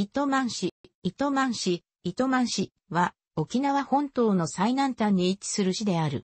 糸満市、糸満市、糸満市は沖縄本島の最南端に位置する市である。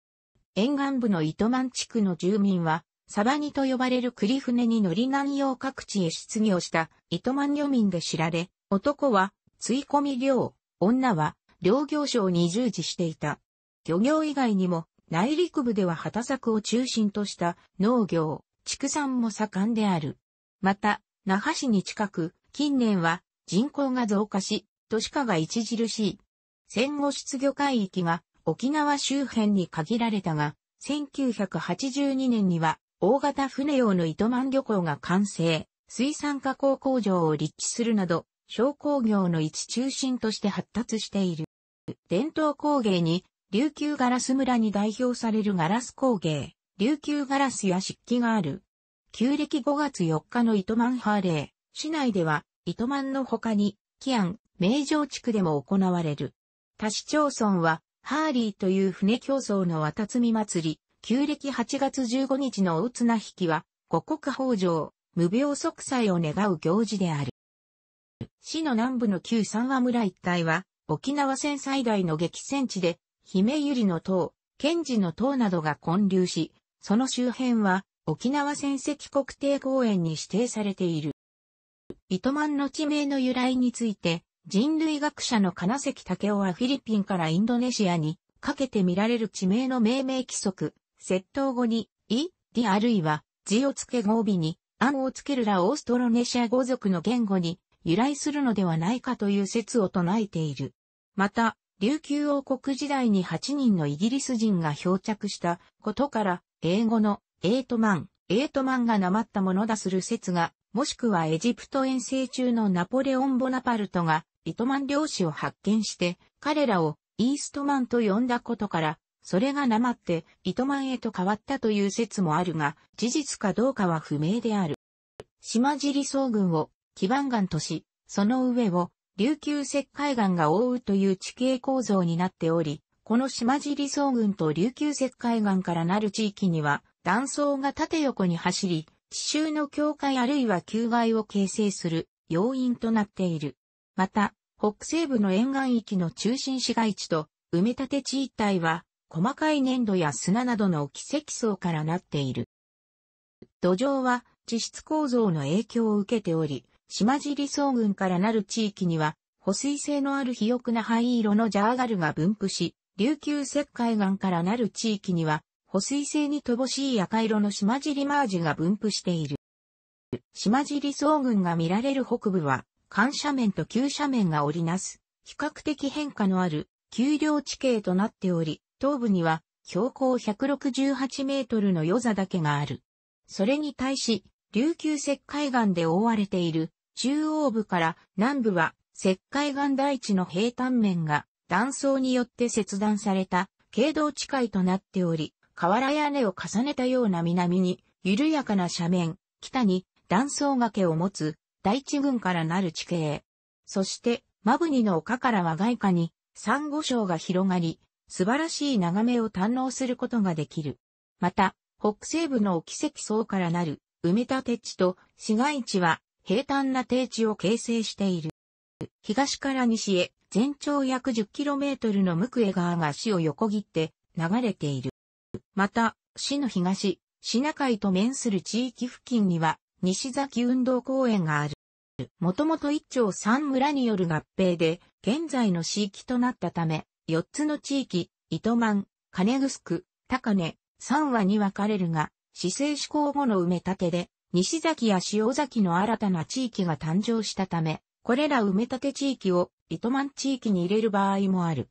沿岸部の糸満地区の住民は、サバニと呼ばれる栗船に乗り南洋各地へ出業した糸満漁民で知られ、男は追い込み漁、女は漁業省に従事していた。漁業以外にも内陸部では畑作を中心とした農業、畜産も盛んである。また、那覇市に近く、近年は人口が増加し、都市化が著しい。戦後出魚海域が沖縄周辺に限られたが、1982年には大型船用の糸満漁港が完成、水産加工工場を立地するなど、商工業の一中心として発達している。伝統工芸に、琉球ガラス村に代表されるガラス工芸、琉球ガラスや漆器がある。旧暦5月4日の糸満ハーレー、市内では糸満の他に、キアン、名城地区でも行われる。他市町村は、ハーリーという船競争の渡積み祭り、旧暦8月15日の大綱引きは、五穀豊穣、無病息災を願う行事である。市の南部の旧三和村一帯は、沖縄戦最大の激戦地で、姫百合の塔、賢治の塔などが混流し、その周辺は、沖縄戦跡国定公園に指定されている。糸トマンの地名の由来について、人類学者の金関武夫はフィリピンからインドネシアにかけて見られる地名の命名規則、窃盗語に、い、り、あるいは、字をつけ語尾に、案をつけるらオーストロネシア語族の言語に由来するのではないかという説を唱えている。また、琉球王国時代に8人のイギリス人が漂着したことから、英語のエイトマン、エイトマンがなまったものだする説がもしくはエジプト遠征中のナポレオン・ボナパルトがリトマン漁師を発見して、彼らをイーストマンと呼んだことから、それがなまってトマンへと変わったという説もあるが、事実かどうかは不明である。島尻総群を基盤岩とし、その上を琉球石灰岩が覆うという地形構造になっており、この島尻総群と琉球石灰岩からなる地域には、断層が縦横に走り、地州の境界あるいは旧外を形成する要因となっている。また、北西部の沿岸域の中心市街地と埋め立て地一帯は、細かい粘土や砂などの奇跡層からなっている。土壌は地質構造の影響を受けており、島尻草群からなる地域には、保水性のある肥沃な灰色のジャーガルが分布し、琉球石灰岩からなる地域には、保水性に乏しい赤色の島尻マージが分布している。島尻草群が見られる北部は、緩斜面と急斜面が織りなす、比較的変化のある、丘陵地形となっており、東部には、標高168メートルの余座けがある。それに対し、琉球石灰岩で覆われている、中央部から南部は、石灰岩大地の平坦面が、断層によって切断された、経道地界となっており、瓦屋根を重ねたような南に、緩やかな斜面、北に断層崖を持つ大地群からなる地形。そして、マブニの丘から和外下に、サンゴ礁が広がり、素晴らしい眺めを堪能することができる。また、北西部の奇跡層からなる埋め立て地と市街地は平坦な低地を形成している。東から西へ全長約 10km の向江川が市を横切って流れている。また、市の東、市海と面する地域付近には、西崎運動公園がある。もともと一町三村による合併で、現在の市域となったため、四つの地域、糸満、金城区、高根、三和に分かれるが、市政施行後の埋め立てで、西崎や塩崎の新たな地域が誕生したため、これら埋め立て地域を糸満地域に入れる場合もある。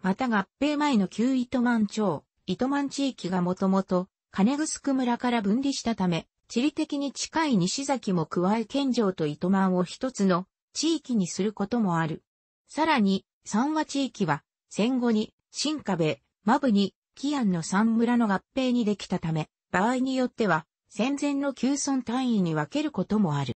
また合併前の旧糸満町、糸満地域がもともと、金城村から分離したため、地理的に近い西崎も加え県城と糸満を一つの地域にすることもある。さらに、三和地域は、戦後に、新壁、マブに、キアンの三村の合併にできたため、場合によっては、戦前の旧村単位に分けることもある。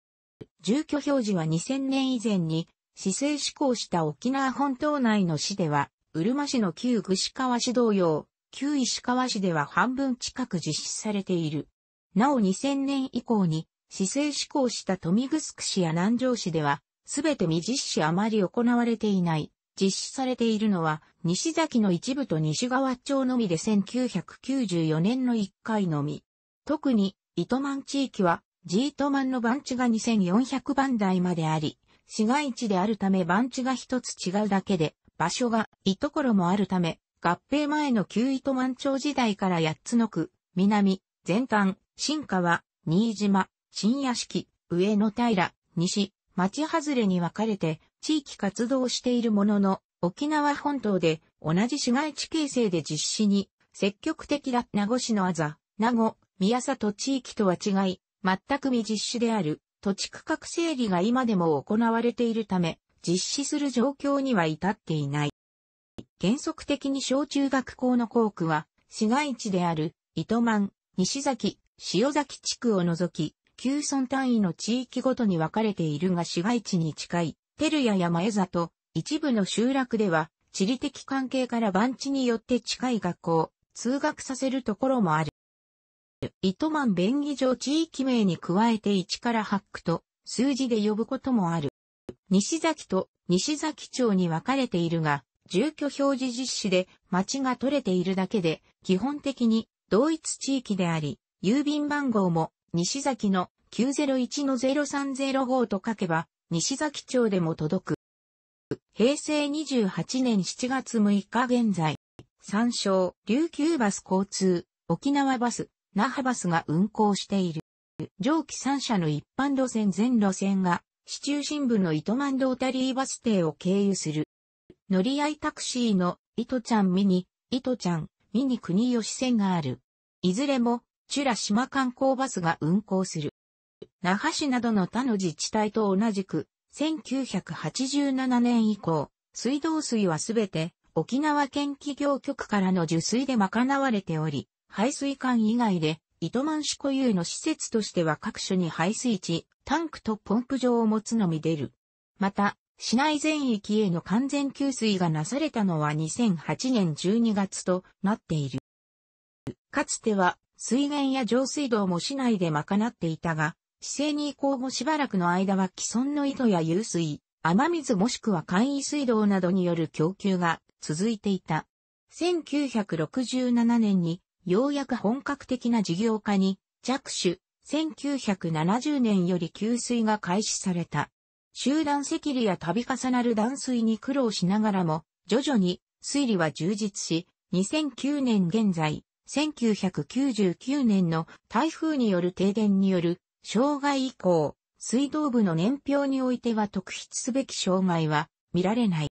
住居表示は2000年以前に、市政施行した沖縄本島内の市では、うるま市の旧串川市同様、旧石川市では半分近く実施されている。なお2000年以降に、市政施行した富城市や南城市では、すべて未実施あまり行われていない。実施されているのは、西崎の一部と西川町のみで1994年の1回のみ。特に、糸満地域は、ジートマンの番地が2400番台まであり、市街地であるため番地が一つ違うだけで、場所が、いところもあるため、合併前の旧糸満町時代から八つの区、南、前端、新川、新島、新屋敷、上野平、西、町外れに分かれて地域活動しているものの、沖縄本島で同じ市街地形成で実施に積極的だ名護市のあざ、名護、宮里地域とは違い、全く未実施である土地区画整理が今でも行われているため、実施する状況には至っていない。原則的に小中学校の校区は、市街地である、糸満、西崎、塩崎地区を除き、旧村単位の地域ごとに分かれているが市街地に近い、照屋や前里、一部の集落では、地理的関係から番地によって近い学校、通学させるところもある。糸満便宜上地域名に加えて1から8区と数字で呼ぶこともある。西崎と西崎町に分かれているが、住居表示実施で町が取れているだけで、基本的に同一地域であり、郵便番号も西崎の901-0305と書けば、西崎町でも届く。平成28年7月6日現在、参照、琉球バス交通、沖縄バス、那覇バスが運行している。上記3社の一般路線全路線が、市中心部の糸満ロータリーバス停を経由する。乗り合いタクシーの、糸ちゃんミニ、糸ちゃん、ミニ国吉線がある。いずれも、チュラ島観光バスが運行する。那覇市などの他の自治体と同じく、1987年以降、水道水はすべて沖縄県企業局からの受水で賄われており、排水管以外で糸満市固有の施設としては各所に排水地、タンクとポンプ場を持つのみ出る。また、市内全域への完全給水がなされたのは2008年12月となっている。かつては水源や上水道も市内で賄っていたが、市政に移行後しばらくの間は既存の井戸や湧水、雨水もしくは簡易水道などによる供給が続いていた。1967年にようやく本格的な事業化に着手、1970年より給水が開始された。集団赤痢や度重なる断水に苦労しながらも、徐々に水利は充実し、2009年現在、1999年の台風による停電による障害以降、水道部の年表においては特筆すべき障害は見られない。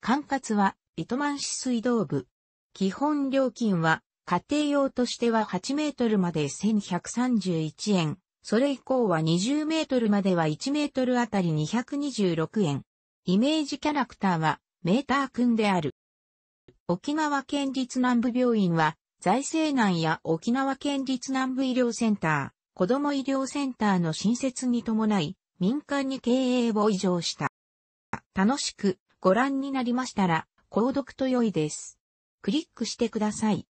管轄は糸満市水道部。基本料金は家庭用としては8メートルまで1131円、それ以降は20メートルまでは1メートルあたり226円。イメージキャラクターはメーター君である。沖縄県立南部病院は財政難や沖縄県立南部医療センター、子ども医療センターの新設に伴い民間に経営を移譲した。楽しくご覧になりましたら購読と良いです。クリックしてください。